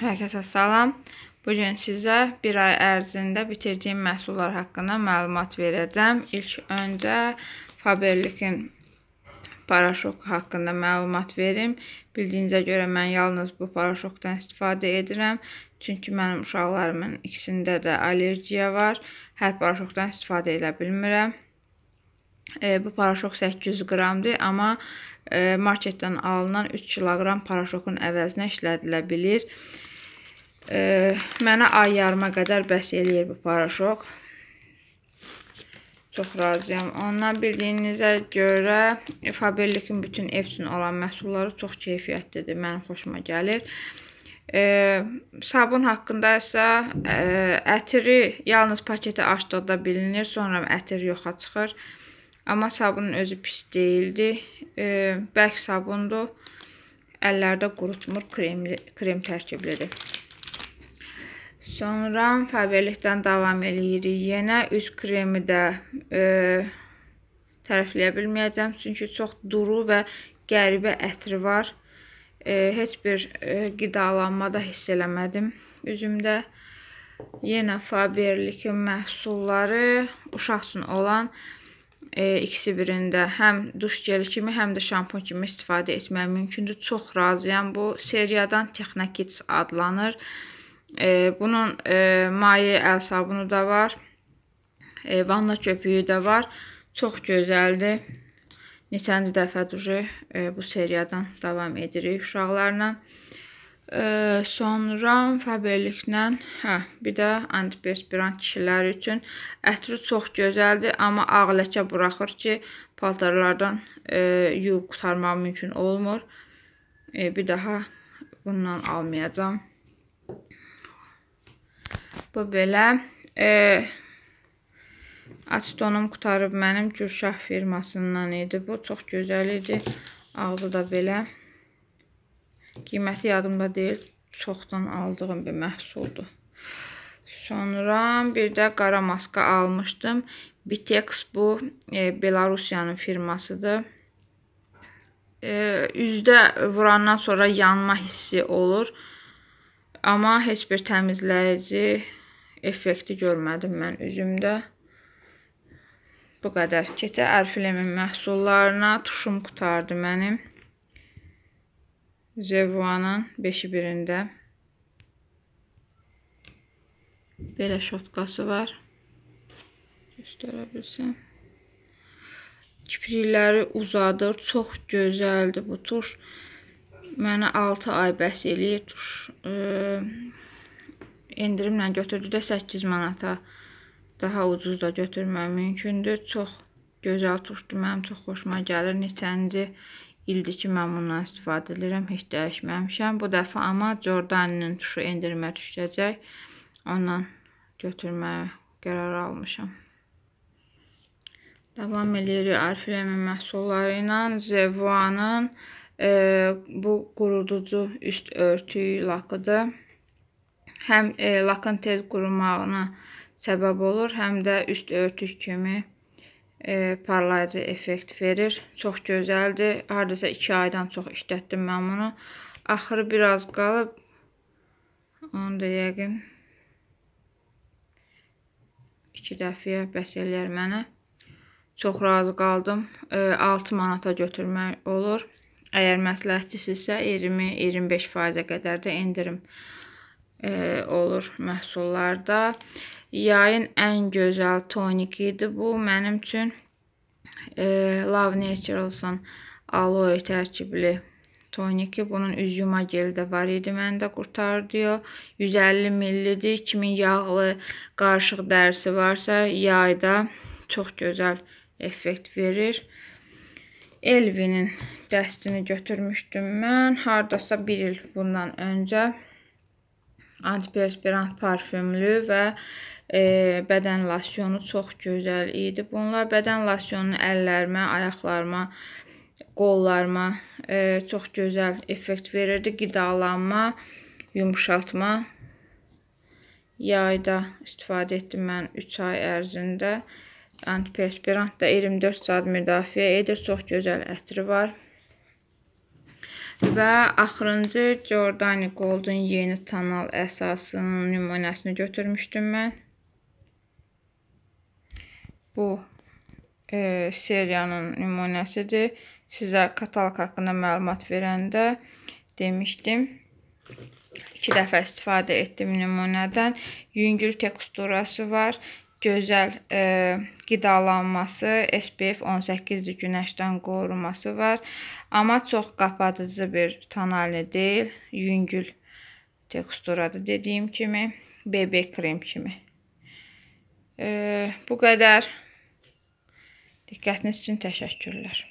Hər kəsə salam. Bu gün sizə bir ay ərzində bitirdiyim məhsullar haqqında məlumat verəcəm. İlk öncə Faberlikin paraşok haqqında məlumat verim. Bildiyinizə görə mən yalnız bu paraşokdan istifadə edirəm. Çünki mənim uşaqlarımın ikisində də allergiya var. Hər paraşokdan istifadə edə bilmirəm. E, bu paraşok 800 qramdır, amma e, marketdən alınan 3 kiloqram paraşokun əvəzinə işlədilə bilir. E, E, mənə ay yarıma qədər bəs eləyir bu paraşok. Çox razıyam. Ondan bildiyinizə görə Faberlikin bütün ev üçün olan məhsulları çox keyfiyyətlidir. Mənim xoşuma gəlir. E, sabun haqqında isə e, ətiri yalnız paketi açdıqda bilinir, sonra ətir yoxa çıxır. Amma sabunun özü pis deyildi. E, bərk sabundur. Əllərdə qurutmur, kremli, krem tərkiblidir. Sonra fəvəlikdən davam eləyirik. Yenə üz kremi də e, tərifləyə bilməyəcəm, çünki çox duru və qəribə ətri var. E, heç bir e, qidalanma da hiss eləmədim üzümdə. Yenə Faberlikin məhsulları uşaq üçün olan e, ikisi birində həm duş geli kimi, həm də şampun kimi istifadə etmək mümkündür. Çox razıyam. Bu seriyadan Techna Kids adlanır. E, E, bunun e, maye əl sabunu da var. E, vanna köpüyü də var. Çox gözəldir. Neçənci dəfədir e, bu seriyadan davam edirik uşaqlarla. E, sonra fəbirliklə, hə, bir də antiperspirant kişilər üçün ətri çox gözəldir, amma ağ ləkə buraxır ki, paltarlardan e, yuyub qutarmaq mümkün olmur. E, bir daha bundan almayacağam. Bu belə. E, Açdonum qutarıb mənim Gürşah firmasından idi. Bu çox gözəl idi. Ağzı da belə. Qiyməti yadımda deyil. Çoxdan aldığım bir məhsuldur. Sonra bir də qara maska almışdım. Bitex bu e, Belarusiyanın firmasıdır. E, üzdə vurandan sonra yanma hissi olur. E, Amma heç bir təmizləyici effekti görmədim mən üzümdə. Bu qədər. Keçə Arfilemin məhsullarına tuşum qutardı mənim. Zevuanın 5-i birində. Belə şotqası var. Göstərə bilsəm. Kiprikləri uzadır. Çox gözəldir bu tuş mənə 6 ay bəs eləyir. Tuş, ə, e, endirimlə götürdü də 8 manata daha ucuz da götürmək mümkündür. Çox gözəl tuşdur, mənim çox xoşuma gəlir. Neçənci ildir ki, mən bundan istifadə edirəm, heç dəyişməmişəm. Bu dəfə amma Jordaninin tuşu endirimə düşəcək. Ondan götürməyə qərar almışam. Davam edirik Arfiləmin məhsulları ilə Zevuanın E, bu quruducu üst örtüyü lakıdır. Həm e, lakın tez qurumağına səbəb olur, həm də üst örtük kimi e, parlayıcı effekt verir. Çox gözəldir. Hardasa 2 aydan çox işlətdim mən bunu. Axırı biraz qalıb. Onu da yəqin 2 dəfəyə bəs eləyər mənə. Çox razı qaldım. E, 6 manata götürmək olur. Əgər məsləhətçisizsə 20-25%-ə qədər də endirim e, olur məhsullarda. Yayın ən gözəl toniki idi bu mənim üçün. E, Love Naturals'ın aloe tərkibli toniki. Bunun üz yuma geli də var idi. Məni də qurtar diyor. 150 millidir. Kimin yağlı qarışıq dərisi varsa yayda çox gözəl effekt verir. Elvinin dəstini götürmüşdüm mən. Hardasa bir il bundan öncə antiperspirant parfümlü və e, bədən losiyonu çox gözəl idi. Bunlar bədən losyonunu əllərimə, ayaqlarıma, qollarıma e, çox gözəl effekt verirdi. Qidalanma, yumşaltma yayda istifadə etdim mən 3 ay ərzində. Antiperspirant da 24 saat müdafiə edir. Çox gözəl ətri var. Və axırıncı Jordani Golden yeni tonal əsasının nümunəsini götürmüşdüm mən. Bu e, seriyanın nümunəsidir. Sizə katalog haqqında məlumat verəndə demişdim. İki dəfə istifadə etdim nümunədən. Yüngül teksturası var gözəl e, qidalanması, SPF 18-li günəşdən qorunması var. Amma çox qapatıcı bir tonalni deyil, yüngül teksturadır dediyim kimi, BB krem kimi. E, bu qədər. Diqqətiniz üçün təşəkkürlər.